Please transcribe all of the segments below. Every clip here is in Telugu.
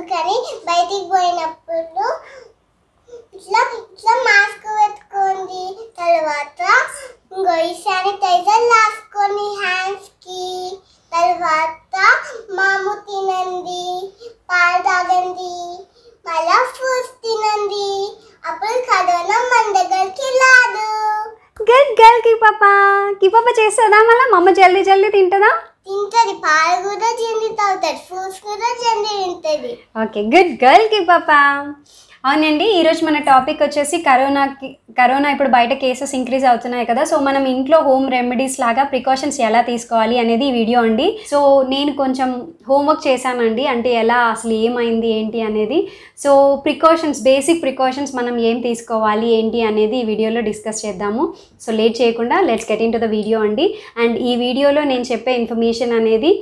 అందుకని బయటికి పోయినప్పుడు ఇట్లా ఇట్లా మాస్క్ పెట్టుకోండి తర్వాత ఇంకో ఈ శానిటైజర్ రాసుకొని హ్యాండ్స్కి తర్వాత మాము తినండి పాలు తాగండి మళ్ళా ఫ్రూట్స్ తినండి అప్పుడు కరోనా మన దగ్గరికి రాదు గర్ల్ కి పాప కి పాప చేస్తుందా మళ్ళా మమ్మ జల్దీ జల్దీ తింటుందా తింటది పాలు కూడా చెంది తాగుతాడు ఫ్రూట్స్ కూడా చెంది తింటది ఓకే గుడ్ గర్ల్ కి పాపా అవునండి ఈరోజు మన టాపిక్ వచ్చేసి కరోనాకి కరోనా ఇప్పుడు బయట కేసెస్ ఇంక్రీజ్ అవుతున్నాయి కదా సో మనం ఇంట్లో హోమ్ రెమెడీస్ లాగా ప్రికాషన్స్ ఎలా తీసుకోవాలి అనేది ఈ వీడియో అండి సో నేను కొంచెం హోంవర్క్ చేశానండి అంటే ఎలా అసలు ఏమైంది ఏంటి అనేది సో ప్రికాషన్స్ బేసిక్ ప్రికాషన్స్ మనం ఏం తీసుకోవాలి ఏంటి అనేది ఈ వీడియోలో డిస్కస్ చేద్దాము సో లేట్ చేయకుండా let's get into the video అండి అండ్ ఈ వీడియోలో నేను చెప్పే ఇన్ఫర్మేషన్ అనేది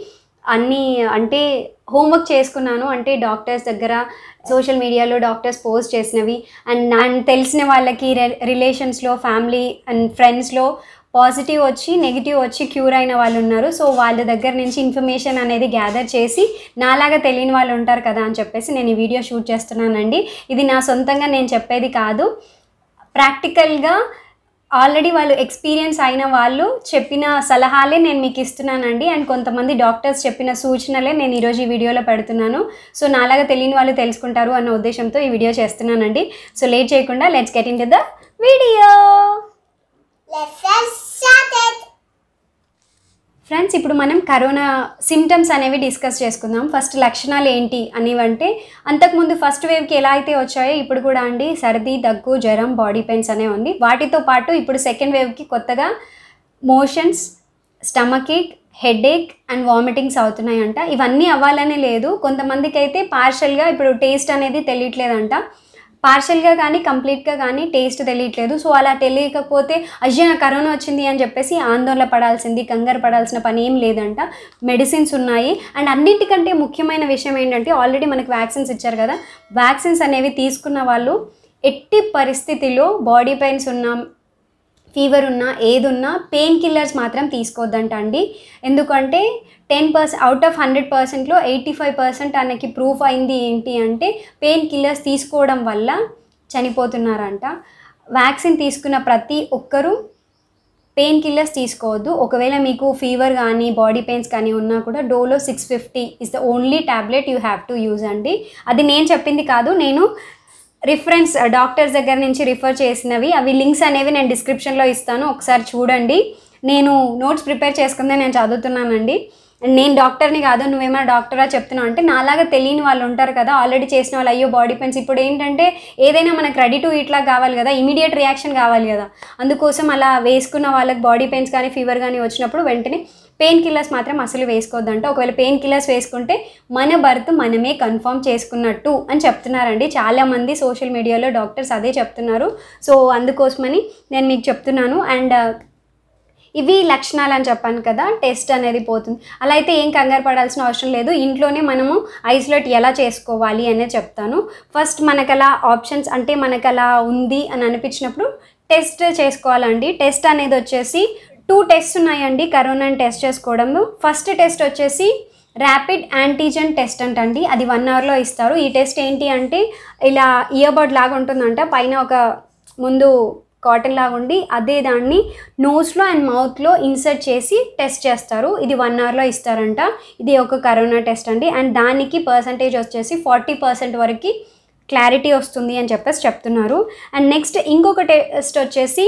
అన్నీ అంటే హోంవర్క్ చేసుకున్నాను అంటే డాక్టర్స్ దగ్గర సోషల్ మీడియాలో డాక్టర్స్ పోస్ట్ చేసినవి అండ్ అండ్ తెలిసిన వాళ్ళకి రిలేషన్స్లో ఫ్యామిలీ అండ్ ఫ్రెండ్స్లో పాజిటివ్ వచ్చి నెగిటివ్ వచ్చి క్యూర్ అయిన వాళ్ళు ఉన్నారు సో వాళ్ళ దగ్గర నుంచి ఇన్ఫర్మేషన్ అనేది గ్యాదర్ చేసి నాలాగా తెలియని వాళ్ళు ఉంటారు కదా అని చెప్పేసి నేను ఈ వీడియో షూట్ చేస్తున్నానండి ఇది నా సొంతంగా నేను చెప్పేది కాదు ప్రాక్టికల్గా ఆల్రెడీ వాళ్ళు ఎక్స్పీరియన్స్ అయిన వాళ్ళు చెప్పిన సలహాలే నేను మీకు ఇస్తున్నానండి అండ్ కొంతమంది డాక్టర్స్ చెప్పిన సూచనలే నేను ఈరోజు ఈ వీడియోలో పెడుతున్నాను సో నాలాగా తెలియని వాళ్ళు తెలుసుకుంటారు అన్న ఉద్దేశంతో ఈ వీడియో చేస్తున్నానండి సో లేట్ చేయకుండా let's get into the video friends ఇప్పుడు మనం కరోనా సిమ్టమ్స్ అనేవి డిస్కస్ చేసుకుందాం ఫస్ట్ లక్షణాలు ఏంటి అనేవంటే అంతకుముందు ఫస్ట్ వేవ్కి ఎలా అయితే వచ్చాయో ఇప్పుడు కూడా అండి సర్ది దగ్గు జ్వరం బాడీ పెయిన్స్ అనే ఉంది వాటితో పాటు ఇప్పుడు సెకండ్ వేవ్కి కొత్తగా motions stomach ache headache and vomitings అవుతున్నాయంట ఇవన్నీ అవ్వాలనే లేదు కొంతమందికి అయితే పార్షల్గా ఇప్పుడు టేస్ట్ అనేది తెలియట్లేదంట పార్షల్గా కానీ కంప్లీట్గా కానీ టేస్ట్ తెలియట్లేదు సో అలా తెలియకపోతే అయ్యా కరోనా వచ్చింది అని చెప్పేసి ఆందోళన పడాల్సింది కంగారు పడాల్సిన పని ఏం లేదంట మెడిసిన్స్ ఉన్నాయి అండ్ అన్నిటికంటే ముఖ్యమైన విషయం ఏంటంటే ఆల్రెడీ మనకు వ్యాక్సిన్స్ ఇచ్చారు కదా వ్యాక్సిన్స్ అనేవి తీసుకున్న వాళ్ళు ఎట్టి పరిస్థితిలో బాడీ పెయిన్స్ ఉన్నా ఫీవర్ ఉన్నా ఏదున్నా పెయిన్ కిల్లర్స్ మాత్రం తీసుకోవద్దంట అండి ఎందుకంటే ten percent out of hundred పర్సెంట్లో ఎయిటీ ఫైవ్ పర్సెంట్ ఆయనకి ప్రూఫ్ అయింది ఏంటి అంటే పెయిన్ కిల్లర్స్ తీసుకోవడం వల్ల చనిపోతున్నారంట వ్యాక్సిన్ తీసుకున్న ప్రతి ఒక్కరూ పెయిన్ కిల్లర్స్ తీసుకోవద్దు ఒకవేళ మీకు ఫీవర్ కానీ బాడీ పెయిన్స్ కానీ ఉన్నా కూడా Dolo six fifty is the only tablet you have to use అండి అది నేను చెప్పింది కాదు నేను రిఫరెన్స్ డాక్టర్స్ uh, దగ్గర నుంచి రిఫర్ చేసినవి అవి లింక్స్ అనేవి నేను డిస్క్రిప్షన్లో ఇస్తాను ఒకసారి చూడండి నేను నోట్స్ ప్రిపేర్ చేసుకుందే నేను చదువుతున్నానండి నేను డాక్టర్ని కాదు నువ్వేమైనా డాక్టరా చెప్తున్నావు అంటే నాలాగా తెలియని వాళ్ళు ఉంటారు కదా ఆల్రెడీ చేసిన వాళ్ళు అయ్యో బాడీ పెయిన్స్ ఇప్పుడు ఏంటంటే ఏదైనా మనకు రెడీ టు ఇట్లా కావాలి కదా ఇమీడియట్ రియాక్షన్ కావాలి కదా అందుకోసం అలా వేసుకున్న వాళ్ళకి బాడీ పెయిన్స్ కానీ ఫీవర్ కానీ వచ్చినప్పుడు వెంటనే పెయిన్ కిల్లర్స్ మాత్రం అసలు వేసుకోవద్దంట ఒకవేళ పెయిన్ కిల్లర్స్ వేసుకుంటే మన బర్త్ మనమే కన్ఫర్మ్ చేసుకున్నట్టు అని చెప్తున్నారండి చాలామంది సోషల్ మీడియాలో డాక్టర్స్ అదే చెప్తున్నారు సో అందుకోసమని నేను మీకు చెప్తున్నాను అండ్ uh, ఇవి లక్షణాలు అని చెప్పాను కదా టెస్ట్ అనేది పోతుంది అలా అయితే ఏం కంగారు పడాల్సిన అవసరం లేదు ఇంట్లోనే మనము ఐసోలేట్ ఎలా చేసుకోవాలి అనేది చెప్తాను ఫస్ట్ మనకు అలా ఆప్షన్స్ అంటే మనకు అలా ఉంది అని అనిపించినప్పుడు టెస్ట్ చేసుకోవాలండి టెస్ట్ అనేది వచ్చేసి టూ టెస్ట్ ఉన్నాయండి కరోనాని టెస్ట్ చేసుకోవడము ఫస్ట్ టెస్ట్ వచ్చేసి ర్యాపిడ్ యాంటీజెన్ టెస్ట్ అంటండి అది వన్ అవర్లో ఇస్తారు ఈ టెస్ట్ ఏంటి అంటే ఇలా ఇయర్బర్డ్ లాగా ఉంటుందంట పైన ఒక ముందు కాటన్ లాగా ఉండి అదే దాన్ని నోస్లో అండ్ మౌత్లో ఇన్సర్ట్ చేసి టెస్ట్ చేస్తారు ఇది వన్ అవర్లో ఇస్తారంట ఇది ఒక కరోనా టెస్ట్ అండి అండ్ దానికి పర్సంటేజ్ వచ్చేసి ఫార్టీ పర్సెంట్ వరకు క్లారిటీ వస్తుంది అని చెప్పేసి చెప్తున్నారు అండ్ నెక్స్ట్ ఇంకొక టెస్ట్ వచ్చేసి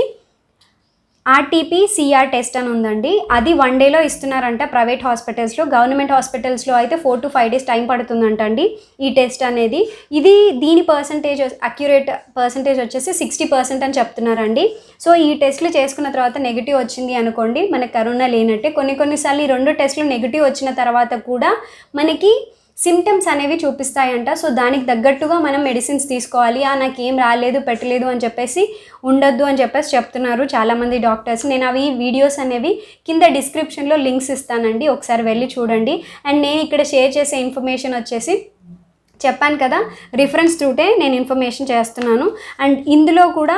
ఆర్టీపీ సిఆర్ టెస్ట్ అని ఉందండి అది వన్ డేలో ఇస్తున్నారంట ప్రైవేట్ హాస్పిటల్స్లో గవర్నమెంట్ హాస్పిటల్స్లో అయితే four to five days time పడుతుందంట అండి ఈ టెస్ట్ అనేది ఇది దీని పర్సంటేజ్ అక్యురేట్ పర్సంటేజ్ వచ్చేసి సిక్స్టీ పర్సెంట్ అని చెప్తున్నారండి సో ఈ టెస్ట్లు చేసుకున్న తర్వాత నెగిటివ్ వచ్చింది అనుకోండి మనకు కరోనా లేనట్టే కొన్ని కొన్నిసార్లు ఈ రెండు టెస్ట్లు నెగిటివ్ వచ్చిన తర్వాత కూడా మనకి సిమ్టమ్స్ అనేవి చూపిస్తాయంట సో దానికి తగ్గట్టుగా మనం మెడిసిన్స్ తీసుకోవాలి ఆ నాకు ఏం రాలేదు పెట్టలేదు అని చెప్పేసి ఉండొద్దు అని చెప్పేసి చెప్తున్నారు చాలామంది డాక్టర్స్ నేను అవి వీడియోస్ అనేవి కింద డిస్క్రిప్షన్లో లింక్స్ ఇస్తానండి ఒకసారి వెళ్ళి చూడండి అండ్ నేను ఇక్కడ షేర్ చేసే ఇన్ఫర్మేషన్ వచ్చేసి చెప్పాను కదా రిఫరెన్స్ త్రూటే నేను ఇన్ఫర్మేషన్ చేస్తున్నాను అండ్ ఇందులో కూడా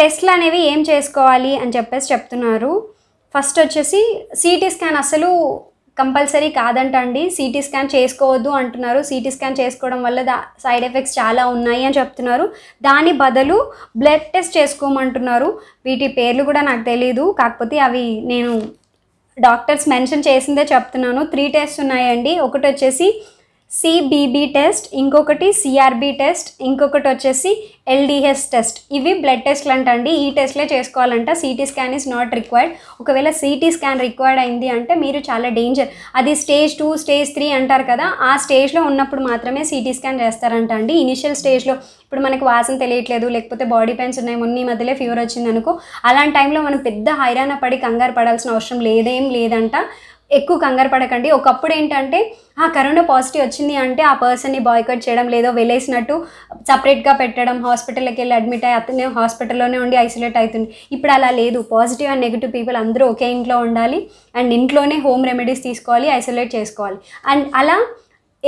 టెస్ట్లు అనేవి ఏం చేసుకోవాలి అని చెప్పేసి చెప్తున్నారు ఫస్ట్ వచ్చేసి సిటీ స్కాన్ అసలు కంపల్సరీ కాదంటండి సిటీ స్కాన్ చేసుకోవద్దు అంటున్నారు సిటీ స్కాన్ చేసుకోవడం వల్ల దా సైడ్ ఎఫెక్ట్స్ చాలా ఉన్నాయి అని చెప్తున్నారు దాని బదులు బ్లడ్ టెస్ట్ చేసుకోమంటున్నారు వీటి పేర్లు కూడా నాకు తెలీదు కాకపోతే అవి నేను డాక్టర్స్ మెన్షన్ చేసిందే చెప్తున్నాను త్రీ టెస్ట్ ఉన్నాయండి ఒకటి వచ్చేసి సిబిబి టెస్ట్ ఇంకొకటి సిఆర్బి టెస్ట్ ఇంకొకటి వచ్చేసి ఎల్డిహెస్ టెస్ట్ ఇవి బ్లడ్ టెస్ట్లు అంటండి ఈ టెస్ట్లే చేసుకోవాలంట CT scan is not required ఒకవేళ సిటీ స్కాన్ రిక్వైర్డ్ అయింది అంటే మీరు చాలా డేంజర్ అది స్టేజ్ టూ స్టేజ్ త్రీ అంటారు కదా ఆ స్టేజ్లో ఉన్నప్పుడు మాత్రమే సిటీ స్కాన్ చేస్తారంట అండి ఇనిషియల్ స్టేజ్లో ఇప్పుడు మనకు వాసన తెలియట్లేదు లేకపోతే బాడీ పెయిన్స్ ఉన్నాయి మొన్న ఈ మధ్యలో ఫీవర్ వచ్చింది అనుకో అలాంటి టైంలో మనం పెద్ద హైరాణ పడి కంగారు పడాల్సిన అవసరం లేదేం లేదంట ఎక్కువ కంగారు పడకండి ఒకప్పుడు ఏంటంటే ఆ కరోనా పాజిటివ్ వచ్చింది అంటే ఆ పర్సన్ని బాయ్కట్ చేయడం లేదో వెళ్ళేసినట్టు సపరేట్గా పెట్టడం హాస్పిటల్కి వెళ్ళి అడ్మిట్ అయ్యి అతనే హాస్పిటల్లోనే ఉండి ఐసోలేట్ అవుతుంది ఇప్పుడు అలా లేదు పాజిటివ్ అండ్ నెగిటివ్ పీపుల్ అందరూ ఒకే ఇంట్లో ఉండాలి అండ్ ఇంట్లోనే హోమ్ రెమెడీస్ తీసుకోవాలి ఐసోలేట్ చేసుకోవాలి అండ్ అలా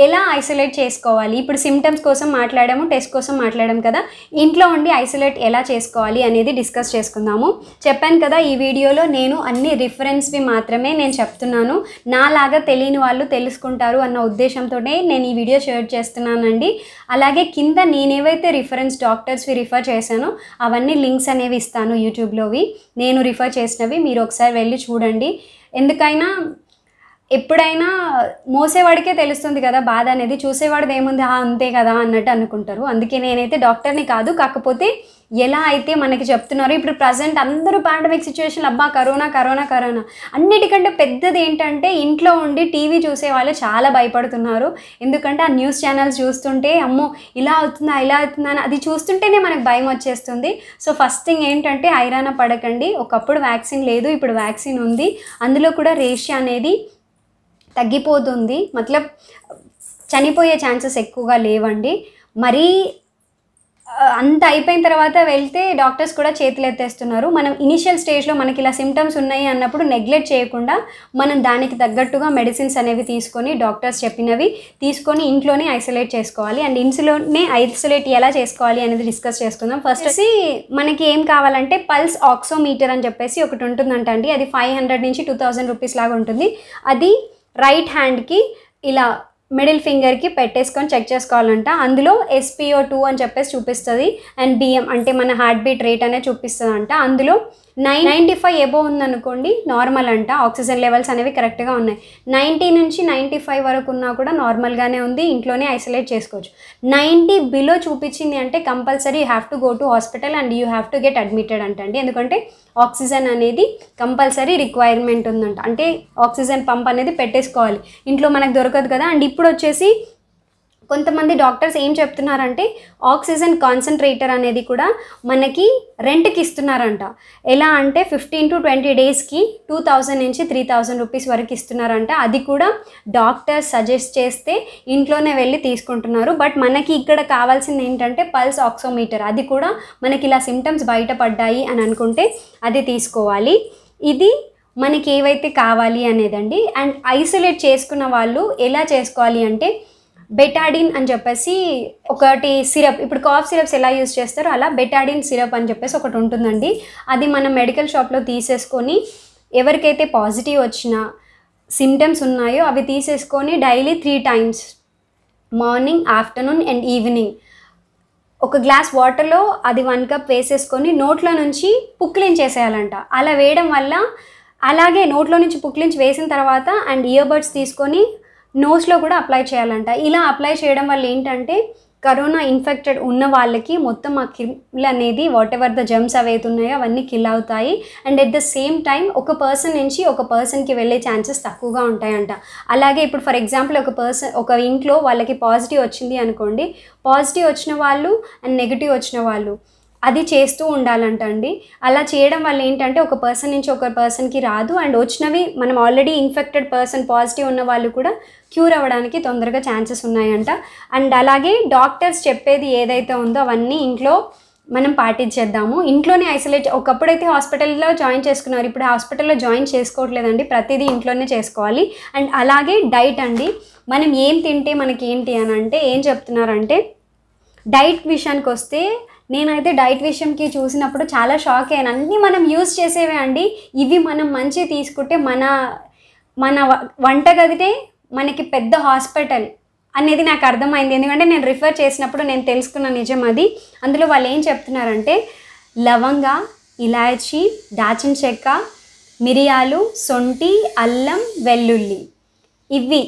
ఎలా ఐసోలేట్ చేసుకోవాలి ఇప్పుడు సిమ్టమ్స్ కోసం మాట్లాడాము టెస్ట్ కోసం మాట్లాడాము కదా ఇంట్లో ఉండి ఐసోలేట్ ఎలా చేసుకోవాలి అనేది డిస్కస్ చేసుకుందాము చెప్పాను కదా ఈ వీడియోలో నేను అన్ని రిఫరెన్స్వి మాత్రమే నేను చెప్తున్నాను నాలాగా తెలియని వాళ్ళు తెలుసుకుంటారు అన్న ఉద్దేశంతోనే నేను ఈ వీడియో షేర్ చేస్తున్నానండి అలాగే కింద నేనేవైతే రిఫరెన్స్ డాక్టర్స్వి రిఫర్ చేశానో అవన్నీ లింక్స్ అనేవి ఇస్తాను యూట్యూబ్లోవి నేను రిఫర్ చేసినవి మీరు ఒకసారి వెళ్ళి చూడండి ఎందుకైనా ఎప్పుడైనా మోసేవాడికే తెలుస్తుంది కదా బాధ అనేది చూసేవాడిది ఏముంది అంతే కదా అన్నట్టు అనుకుంటారు అందుకే నేనైతే డాక్టర్ని కాదు కాకపోతే ఎలా అయితే మనకి చెప్తున్నారు ఇప్పుడు ప్రజెంట్ అందరూ పాండమిక్ సిచ్యువేషన్ అబ్బా కరోనా కరోనా కరోనా అన్నిటికంటే పెద్దది ఏంటంటే ఇంట్లో ఉండి టీవీ చూసే వాళ్ళు చాలా భయపడుతున్నారు ఎందుకంటే ఆ న్యూస్ ఛానల్స్ చూస్తుంటే అమ్మో ఇలా అవుతుందా ఇలా అవుతుందా అని అది చూస్తుంటేనే మనకు భయం వచ్చేస్తుంది సో ఫస్ట్ థింగ్ ఏంటంటే ఐరాన పడకండి ఒకప్పుడు వ్యాక్సిన్ లేదు ఇప్పుడు వ్యాక్సిన్ ఉంది అందులో కూడా రేషియా అనేది తగ్గిపోతుంది మతలబ్ చనిపోయే ఛాన్సెస్ ఎక్కువగా లేవండి మరీ అంత అయిపోయిన తర్వాత వెళ్తే డాక్టర్స్ కూడా చేతులు ఎత్తేస్తున్నారు మనం ఇనిషియల్ స్టేజ్లో మనకి ఇలా సిమ్టమ్స్ ఉన్నాయి అన్నప్పుడు నెగ్లెక్ట్ చేయకుండా మనం దానికి తగ్గట్టుగా మెడిసిన్స్ అనేవి తీసుకొని డాక్టర్స్ చెప్పినవి తీసుకొని ఇంట్లోనే ఐసోలేట్ చేసుకోవాలి అండ్ ఇన్స్లోనే ఐసోలేట్ ఎలా చేసుకోవాలి అనేది డిస్కస్ చేసుకుందాం ఫస్ట్ వచ్చి మనకి ఏం కావాలంటే పల్స్ ఆక్సోమీటర్ అని చెప్పేసి ఒకటి ఉంటుందంట అండి అది ఫైవ్ హండ్రెడ్ నుంచి టూ థౌజండ్ రూపీస్ లాగా ఉంటుంది అది रईट हैंड की इला మిడిల్ ఫింగర్కి పెట్టేసుకొని చెక్ చేసుకోవాలంట అందులో ఎస్పిఓ టూ అని చెప్పేసి చూపిస్తుంది అండ్ బిఎం అంటే మన హార్ట్ బీట్ రేట్ అనేది చూపిస్తుంది అంట అందులో నైన్ నైంటీ ఫైవ్ ఎబో ఉందనుకోండి నార్మల్ అంట ఆక్సిజన్ లెవెల్స్ అనేవి కరెక్ట్గా ఉన్నాయి నైంటీ నుంచి నైంటీ ఫైవ్ వరకు ఉన్నా కూడా నార్మల్గానే ఉంది ఇంట్లోనే ఐసోలేట్ చేసుకోవచ్చు నైంటీ బిలో చూపించింది అంటే compulsory you have to go to hospital and you have to get admitted అంటండి ఎందుకంటే ఆక్సిజన్ అనేది కంపల్సరీ రిక్వైర్మెంట్ ఉందంట అంటే ఆక్సిజన్ పంప్ అనేది పెట్టేసుకోవాలి ఇంట్లో మనకు దొరకదు కదా అండ్ ఇప్పుడు వచ్చేసి కొంతమంది డాక్టర్స్ ఏం చెప్తున్నారంటే ఆక్సిజన్ కాన్సన్ట్రేటర్ అనేది కూడా మనకి రెంట్కి ఇస్తున్నారంట ఎలా అంటే ఫిఫ్టీన్ టు ట్వంటీ డేస్కి టూ థౌజండ్ నుంచి త్రీ థౌజండ్ రూపీస్ వరకు ఇస్తున్నారంట అది కూడా డాక్టర్స్ సజెస్ట్ చేస్తే ఇంట్లోనే వెళ్ళి తీసుకుంటున్నారు బట్ మనకి ఇక్కడ కావాల్సింది ఏంటంటే పల్స్ ఆక్సోమీటర్ అది కూడా మనకి ఇలా సిమ్టమ్స్ బయటపడ్డాయి అని అనుకుంటే అది తీసుకోవాలి ఇది మనకి ఏవైతే కావాలి అనేదండి అండ్ ఐసోలేట్ చేసుకున్న వాళ్ళు ఎలా చేసుకోవాలి అంటే బెటాడిన్ అని చెప్పేసి ఒకటి సిరప్ ఇప్పుడు కాఫ్ సిరప్స్ ఎలా యూజ్ చేస్తారో అలా బెటాడిన్ సిరప్ అని చెప్పేసి ఒకటి ఉంటుందండి అది మనం మెడికల్ షాప్లో తీసేసుకొని ఎవరికైతే పాజిటివ్ వచ్చిన సిమ్టమ్స్ ఉన్నాయో అవి తీసేసుకొని daily three times morning afternoon and evening ఒక గ్లాస్ వాటర్లో అది వన్ కప్ వేసేసుకొని నోట్లో నుంచి పుక్లించేసేయాలంట అలా వేయడం వల్ల అలాగే నోట్లో నుంచి పుక్లించి వేసిన తర్వాత అండ్ ఇయర్ తీసుకొని నోస్లో కూడా అప్లై చేయాలంట ఇలా అప్లై చేయడం వల్ల ఏంటంటే కరోనా ఇన్ఫెక్టెడ్ ఉన్న వాళ్ళకి మొత్తం ఆ కిల్ అనేది వాట్ ఎవర్ ద జెమ్స్ ఉన్నాయో అవన్నీ కిల్ అవుతాయి and at the same time ఒక పర్సన్ నుంచి ఒక పర్సన్కి వెళ్ళే ఛాన్సెస్ తక్కువగా ఉంటాయంట అలాగే ఇప్పుడు ఫర్ ఎగ్జాంపుల్ ఒక పర్సన్ ఒక ఇంట్లో వాళ్ళకి పాజిటివ్ వచ్చింది అనుకోండి పాజిటివ్ వచ్చిన వాళ్ళు అండ్ నెగిటివ్ వచ్చిన వాళ్ళు అది చేస్తూ ఉండాలంట అండి అలా చేయడం వల్ల ఏంటంటే ఒక పర్సన్ నుంచి ఒక పర్సన్కి రాదు అండ్ వచ్చినవి మనం ఆల్రెడీ ఇన్ఫెక్టెడ్ పర్సన్ పాజిటివ్ ఉన్న వాళ్ళు కూడా క్యూర్ అవ్వడానికి తొందరగా ఛాన్సెస్ ఉన్నాయంట అండ్ అలాగే డాక్టర్స్ చెప్పేది ఏదైతే ఉందో అవన్నీ ఇంట్లో మనం పాటించేద్దాము ఇంట్లోనే ఐసోలేట్ ఒకప్పుడైతే హాస్పిటల్లో జాయిన్ చేసుకున్నారు ఇప్పుడు హాస్పిటల్లో జాయిన్ చేసుకోవట్లేదండి ప్రతిదీ ఇంట్లోనే చేసుకోవాలి అండ్ అలాగే డైట్ అండి మనం ఏం తింటే మనకి ఏంటి అని అంటే ఏం చెప్తున్నారంటే డైట్ విషయానికి వస్తే నేనైతే డైట్ విషయంకి చూసినప్పుడు చాలా షాక్ అయ్యాను అన్నీ మనం యూజ్ చేసేవే అండి ఇవి మనం మంచి తీసుకుంటే మన మన వంటగదితే మనకి పెద్ద హాస్పిటల్ అనేది నాకు అర్థమైంది ఎందుకంటే నేను రిఫర్ చేసినప్పుడు నేను తెలుసుకున్న నిజం అది అందులో వాళ్ళు ఏం చెప్తున్నారంటే లవంగ ఇలాచి దాచిన చెక్క మిరియాలు సొంటి అల్లం వెల్లుల్లి ఇవి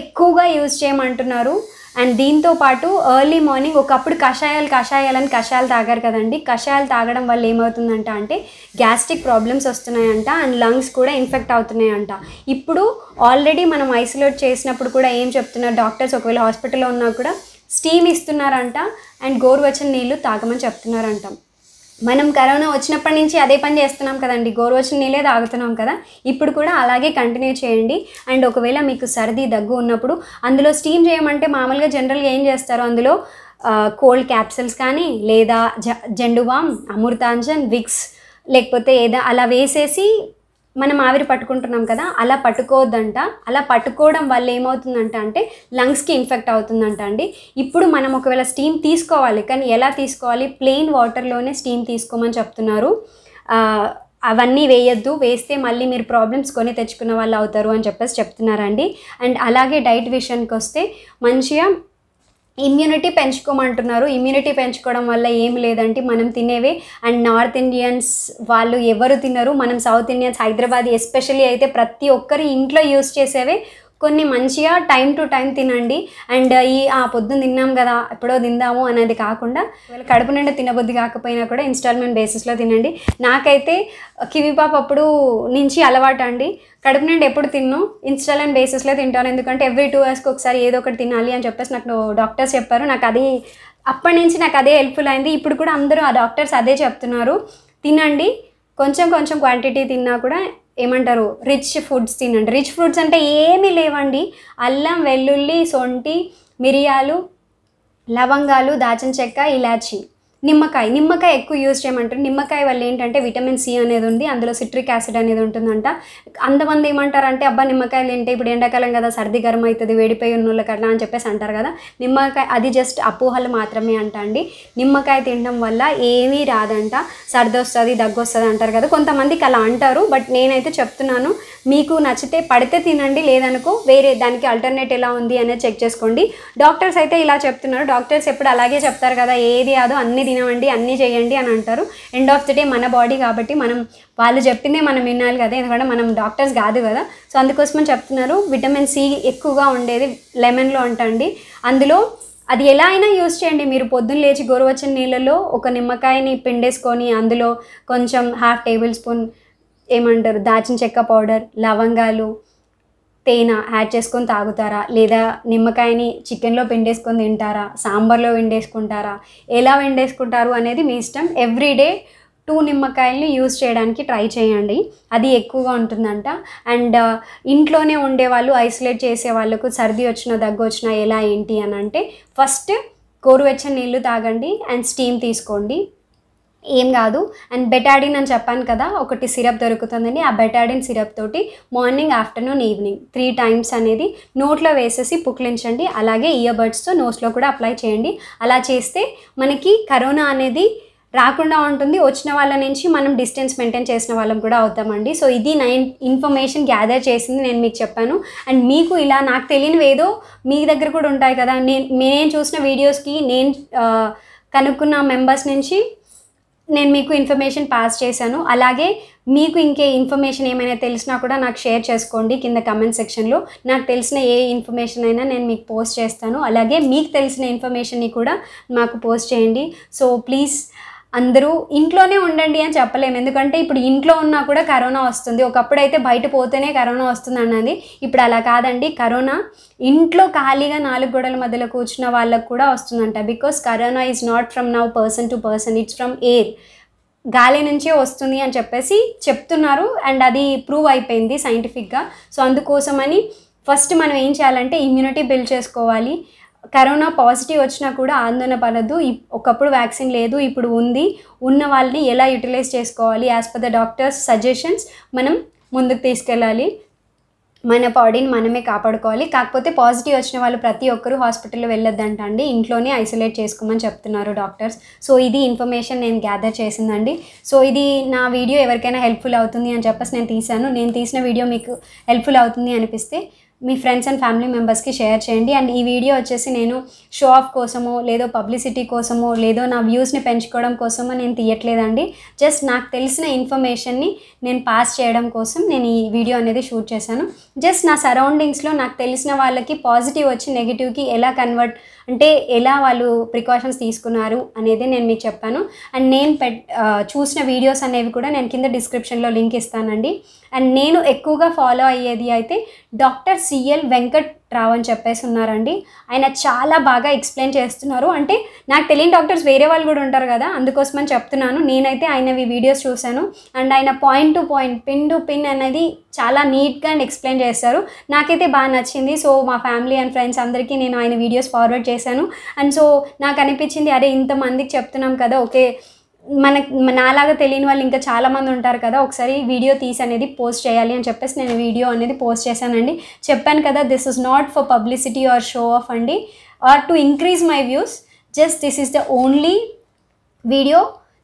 ఎక్కువగా యూజ్ చేయమంటున్నారు అండ్ దీంతో పాటు ఎర్లీ మార్నింగ్ ఒకప్పుడు కషాయాలు కషాయాలని కషాయాలు తాగారు కదండి కషాయాలు తాగడం వల్ల ఏమవుతుందంట అంటే గ్యాస్ట్రిక్ ప్రాబ్లమ్స్ వస్తున్నాయంట అండ్ లంగ్స్ కూడా ఇన్ఫెక్ట్ అవుతున్నాయంట ఇప్పుడు ఆల్రెడీ మనం ఐసోలేట్ చేసినప్పుడు కూడా ఏం చెప్తున్నారు డాక్టర్స్ ఒకవేళ హాస్పిటల్లో ఉన్నా కూడా స్టీమ్ ఇస్తున్నారంట అండ్ వచ్చిన నీళ్ళు తాగమని చెప్తున్నారంట మనం కరోనా వచ్చినప్పటి నుంచి అదే పని చేస్తున్నాం కదండి గోరు వచ్చిన నీళ్ళే తాగుతున్నాం కదా ఇప్పుడు కూడా అలాగే కంటిన్యూ చేయండి అండ్ ఒకవేళ మీకు సర్ది దగ్గు ఉన్నప్పుడు అందులో స్టీమ్ చేయమంటే మామూలుగా జనరల్గా ఏం చేస్తారో అందులో కోల్డ్ క్యాప్సిల్స్ కానీ లేదా జ జెండుబామ్ అమృతాంజన్ విక్స్ లేకపోతే ఏదో అలా వేసేసి మనం ఆవిరి పట్టుకుంటున్నాం కదా అలా పట్టుకోవద్దంట అలా పట్టుకోవడం వల్ల ఏమవుతుందంట అంటే లంగ్స్కి ఇన్ఫెక్ట్ అవుతుందంట అండి ఇప్పుడు మనం ఒకవేళ స్టీమ్ తీసుకోవాలి కానీ ఎలా తీసుకోవాలి ప్లెయిన్ వాటర్లోనే స్టీమ్ తీసుకోమని చెప్తున్నారు అవన్నీ వేయొద్దు వేస్తే మళ్ళీ మీరు ప్రాబ్లమ్స్ కొని తెచ్చుకున్న వాళ్ళు అవుతారు అని చెప్పేసి చెప్తున్నారండి అండ్ అలాగే డైట్ విషయానికి వస్తే మంచిగా ఇమ్యూనిటీ పెంచుకోమంటున్నారు ఇమ్యూనిటీ పెంచుకోవడం వల్ల ఏం లేదంటే మనం తినేవి అండ్ నార్త్ ఇండియన్స్ వాళ్ళు ఎవరు తినరు మనం సౌత్ ఇండియన్స్ హైదరాబాద్ ఎస్పెషలీ అయితే ప్రతి ఒక్కరి ఇంట్లో యూస్ చేసేవి కొన్ని మంచిగా టైం టు టైం తినండి అండ్ ఈ ఆ పొద్దున తిన్నాం కదా ఎప్పుడో తిందాము అనేది కాకుండా కడుపు నిండా తినబుద్ధి కాకపోయినా కూడా ఇన్స్టాల్మెంట్ బేసిస్లో తినండి నాకైతే కివిపాప్ అప్పుడు నుంచి అలవాటు అండి కడుపు నిండా ఎప్పుడు తిన్ను ఇన్స్టాల్మెంట్ బేసిస్లో తింటాను ఎందుకంటే ఎవ్రీ టూ అవర్స్కి ఒకసారి ఏదో ఒకటి తినాలి అని చెప్పేసి నాకు డాక్టర్స్ చెప్పారు నాకు అది అప్పటి నుంచి నాకు అదే హెల్ప్ఫుల్ అయింది ఇప్పుడు కూడా అందరూ ఆ డాక్టర్స్ అదే చెప్తున్నారు తినండి కొంచెం కొంచెం క్వాంటిటీ తిన్నా కూడా ఏమంటారు రిచ్ ఫుడ్స్ తినండి రిచ్ ఫుడ్స్ అంటే ఏమీ లేవండి అల్లం వెల్లుల్లి సొంటి మిరియాలు లవంగాలు దాచిన చెక్క ఇలాచి నిమ్మకాయ నిమ్మకాయ ఎక్కువ యూజ్ చేయమంటారు నిమ్మకాయ వల్ల ఏంటంటే విటమిన్ సి అనేది ఉంది అందులో సిట్రిక్ యాసిడ్ అనేది ఉంటుందంట అంతమంది ఏమంటారంటే అబ్బా నిమ్మకాయలు ఏంటి ఇప్పుడు ఎండాకాలం కదా సర్ది గరం అవుతుంది వేడిపోయి ఉన్నోళ్ళకి కదా అని చెప్పేసి అంటారు కదా నిమ్మకాయ అది జస్ట్ అపోహలు మాత్రమే అంట అండి నిమ్మకాయ తినడం వల్ల ఏమీ రాదంట సర్ది వస్తుంది దగ్గు వస్తుంది అంటారు కదా కొంతమందికి అలా అంటారు బట్ నేనైతే చెప్తున్నాను మీకు నచ్చితే పడితే తినండి లేదనుకో వేరే దానికి ఆల్టర్నేట్ ఎలా ఉంది అనేది చెక్ చేసుకోండి డాక్టర్స్ అయితే ఇలా చెప్తున్నారు డాక్టర్స్ ఎప్పుడు అలాగే చెప్తారు కదా ఏది అదో అన్నీ తినవండి అన్నీ చేయండి అని అంటారు ఎండ్ ఆఫ్ ద డే మన బాడీ కాబట్టి మనం వాళ్ళు చెప్పిందే మనం వినాలి కదా ఎందుకంటే మనం డాక్టర్స్ కాదు కదా సో అందుకోసమని చెప్తున్నారు విటమిన్ సి ఎక్కువగా ఉండేది లెమన్లో అంటండి అందులో అది ఎలా అయినా యూస్ చేయండి మీరు పొద్దున్న లేచి గోరువచ్చిన నీళ్ళలో ఒక నిమ్మకాయని పిండేసుకొని అందులో కొంచెం హాఫ్ టేబుల్ స్పూన్ ఏమంటారు దాచిన చెక్క పౌడర్ లవంగాలు తేనె యాడ్ చేసుకొని తాగుతారా లేదా నిమ్మకాయని చికెన్లో పిండేసుకొని తింటారా సాంబార్లో వెండేసుకుంటారా ఎలా వెండేసుకుంటారు అనేది మీ ఇష్టం ఎవ్రీడే టూ నిమ్మకాయల్ని యూజ్ చేయడానికి ట్రై చేయండి అది ఎక్కువగా ఉంటుందంట అండ్ ఇంట్లోనే ఉండేవాళ్ళు ఐసోలేట్ చేసే వాళ్ళకు సర్ది వచ్చినా దగ్గు వచ్చినా ఎలా ఏంటి అని అంటే ఫస్ట్ గోరువెచ్చని నీళ్ళు తాగండి అండ్ స్టీమ్ తీసుకోండి ఏం కాదు అండ్ బెటాడిన్ అని చెప్పాను కదా ఒకటి సిరప్ దొరుకుతుందండి ఆ బెటాడిన్ సిరప్ తోటి morning afternoon evening three times అనేది నోట్లో వేసేసి పుక్లించండి అలాగే ఇయర్బడ్స్తో నోస్లో కూడా అప్లై చేయండి అలా చేస్తే మనకి కరోనా అనేది రాకుండా ఉంటుంది వచ్చిన వాళ్ళ నుంచి మనం డిస్టెన్స్ మెయింటైన్ చేసిన వాళ్ళం కూడా అవుతామండి సో ఇది నైన్ ఇన్ఫర్మేషన్ గ్యాదర్ చేసింది నేను మీకు చెప్పాను అండ్ మీకు ఇలా నాకు తెలియనివి ఏదో మీ దగ్గర కూడా ఉంటాయి కదా నేను నేను చూసిన వీడియోస్కి నేను కనుక్కున్న మెంబర్స్ నుంచి నేను మీకు ఇన్ఫర్మేషన్ పాస్ చేశాను అలాగే మీకు ఇంకే ఇన్ఫర్మేషన్ ఏమైనా తెలిసినా కూడా నాకు షేర్ చేసుకోండి కింద కమెంట్ సెక్షన్లో నాకు తెలిసిన ఏ ఇన్ఫర్మేషన్ అయినా నేను మీకు పోస్ట్ చేస్తాను అలాగే మీకు తెలిసిన ఇన్ఫర్మేషన్ని కూడా మాకు పోస్ట్ చేయండి సో ప్లీజ్ అందరూ ఇంట్లోనే ఉండండి అని చెప్పలేము ఎందుకంటే ఇప్పుడు ఇంట్లో ఉన్నా కూడా కరోనా వస్తుంది ఒకప్పుడైతే బయట పోతేనే కరోనా వస్తుంది అన్నది ఇప్పుడు అలా కాదండి కరోనా ఇంట్లో ఖాళీగా నాలుగు గోడల మధ్యలో కూర్చున్న వాళ్ళకు కూడా వస్తుందంట because corona is not from now person to person it's from air గాలి నుంచే వస్తుంది అని చెప్పేసి చెప్తున్నారు అండ్ అది ప్రూవ్ అయిపోయింది సైంటిఫిక్గా సో అందుకోసమని ఫస్ట్ మనం ఏం చేయాలంటే ఇమ్యూనిటీ బిల్డ్ చేసుకోవాలి కరోనా పాజిటివ్ వచ్చినా కూడా ఆందోళన పడద్దు ఒకప్పుడు వ్యాక్సిన్ లేదు ఇప్పుడు ఉంది ఉన్న వాళ్ళని ఎలా యూటిలైజ్ చేసుకోవాలి as per the doctors suggestions మనం ముందుకు తీసుకెళ్ళాలి మన బాడీని మనమే కాపాడుకోవాలి కాకపోతే పాజిటివ్ వచ్చిన వాళ్ళు ప్రతి ఒక్కరూ హాస్పిటల్లో వెళ్ళొద్దంటండి ఇంట్లోనే ఐసోలేట్ చేసుకోమని చెప్తున్నారు డాక్టర్స్ సో ఇది ఇన్ఫర్మేషన్ నేను గ్యాదర్ చేసిందండి సో ఇది నా వీడియో ఎవరికైనా హెల్ప్ఫుల్ అవుతుంది అని చెప్పేసి నేను తీశాను నేను తీసిన వీడియో మీకు హెల్ప్ఫుల్ అవుతుంది అనిపిస్తే మీ ఫ్రెండ్స్ అండ్ ఫ్యామిలీ మెంబర్స్కి షేర్ చేయండి అండ్ ఈ వీడియో వచ్చేసి నేను షో ఆఫ్ కోసమో లేదో పబ్లిసిటీ కోసమో లేదో నా వ్యూస్ని పెంచుకోవడం కోసమో నేను తీయట్లేదండి జస్ట్ నాకు తెలిసిన ఇన్ఫర్మేషన్ని నేను పాస్ చేయడం కోసం నేను ఈ వీడియో అనేది షూట్ చేశాను జస్ట్ నా సరౌండింగ్స్లో నాకు తెలిసిన వాళ్ళకి పాజిటివ్ వచ్చి నెగిటివ్కి ఎలా కన్వర్ట్ అంటే ఎలా వాళ్ళు ప్రికాషన్స్ తీసుకున్నారు అనేది నేను మీకు చెప్పాను అండ్ నేను పెట్ చూసిన వీడియోస్ అనేవి కూడా నేను కింద డిస్క్రిప్షన్లో లింక్ ఇస్తానండి అండ్ నేను ఎక్కువగా ఫాలో అయ్యేది అయితే డాక్టర్ సిఎల్ వెంకట్ రావని చెప్పేసి ఉన్నారండి ఆయన చాలా బాగా ఎక్స్ప్లెయిన్ చేస్తున్నారు అంటే నాకు తెలియని డాక్టర్స్ వేరే వాళ్ళు కూడా ఉంటారు కదా అందుకోసమని చెప్తున్నాను నేనైతే ఆయన ఈ వీడియోస్ చూశాను అండ్ ఆయన point to point pin to pin అనేది చాలా నీట్గా అండ్ ఎక్స్ప్లెయిన్ చేస్తారు నాకైతే బాగా నచ్చింది సో మా ఫ్యామిలీ అండ్ ఫ్రెండ్స్ అందరికీ నేను ఆయన వీడియోస్ ఫార్వర్డ్ చేశాను అండ్ సో నాకు అనిపించింది అరే ఇంతమందికి చెప్తున్నాం కదా ఓకే మన నాలాగా తెలియని వాళ్ళు ఇంకా చాలామంది ఉంటారు కదా ఒకసారి వీడియో తీసి అనేది పోస్ట్ చేయాలి అని చెప్పేసి నేను వీడియో అనేది పోస్ట్ చేశానండి చెప్పాను కదా this is not for publicity or show off అండి or to increase my views just this is the only video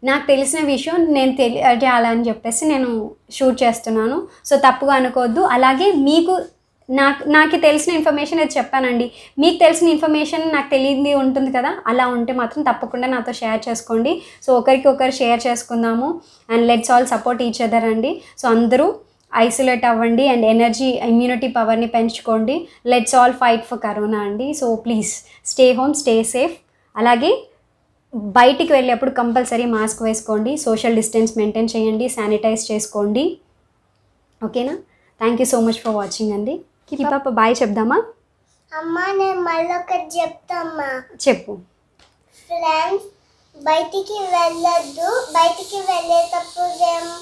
నాకు తెలిసిన విషయం నేను తెలియాలని చెప్పేసి నేను షూట్ చేస్తున్నాను సో తప్పుగా అనుకోవద్దు అలాగే మీకు నాకు నాకు తెలిసిన ఇన్ఫర్మేషన్ అది చెప్పానండి మీకు తెలిసిన ఇన్ఫర్మేషన్ నాకు తెలియదు ఉంటుంది కదా అలా ఉంటే మాత్రం తప్పకుండా నాతో షేర్ చేసుకోండి సో ఒకరికి ఒకరు షేర్ చేసుకుందాము and let's all support each other అండి సో అందరూ ఐసోలేట్ అవ్వండి అండ్ ఎనర్జీ ఇమ్యూనిటీ పవర్ని పెంచుకోండి let's all fight for corona అండి so please stay home stay safe అలాగే బయటికి వెళ్ళేప్పుడు కంపల్సరీ మాస్క్ వేసుకోండి సోషల్ డిస్టెన్స్ మెయింటైన్ చేయండి శానిటైజ్ చేసుకోండి ఓకేనా thank you so much for watching అండి కి బాయ్ చెప్దామా అమ్మా నేను మళ్ళొకటి చెప్తామ్మా చెప్పు ఫ్రెండ్స్ బయటికి వెళ్ళొద్దు బయటికి వెళ్ళేటప్పుడేమో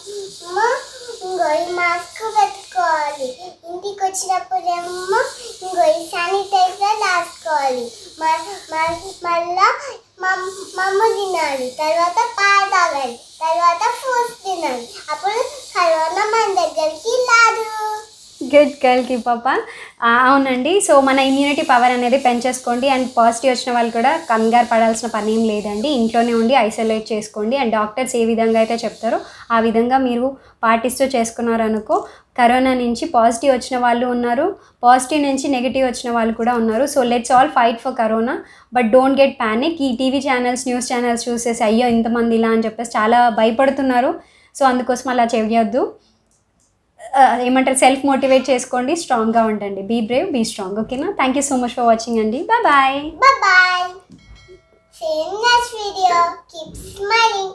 ఇంకో మాస్క్ పెట్టుకోవాలి ఇంటికి వచ్చినప్పుడేమో ఇంకో శానిటైజర్ రాసుకోవాలి మళ్ళా మమ్మ తినాలి తర్వాత పాడాలి తాగాలి తర్వాత ఫ్రూట్స్ తినాలి అప్పుడు కరోనా మన దగ్గరికి రాదు గుడ్ గర్ల్ కి పాపా అవునండి సో మన ఇమ్యూనిటీ పవర్ అనేది పెంచేసుకోండి అండ్ పాజిటివ్ వచ్చిన వాళ్ళు కూడా కంగారు పడాల్సిన పని ఏం లేదండి ఇంట్లోనే ఉండి ఐసోలేట్ చేసుకోండి అండ్ డాక్టర్స్ ఏ విధంగా అయితే చెప్తారో ఆ విధంగా మీరు పాటిస్తూ చేసుకున్నారనుకో కరోనా నుంచి పాజిటివ్ వచ్చిన వాళ్ళు ఉన్నారు పాజిటివ్ నుంచి నెగిటివ్ వచ్చిన వాళ్ళు కూడా ఉన్నారు so let's all fight for corona but don't get panic ఈ టీవీ ఛానల్స్ న్యూస్ ఛానల్స్ చూసేసి అయ్యో ఇంతమంది ఇలా అని చెప్పేసి చాలా భయపడుతున్నారు సో అందుకోసం అలా చేయొద్దు ఏమంటారు సెల్ఫ్ మోటివేట్ చేసుకోండి స్ట్రాంగ్గా ఉండండి బీ బ్రేవ్ బీ స్ట్రాంగ్ ఓకేనా thank you so much for watching అండి bye bye bye Same next video. Keep smiling.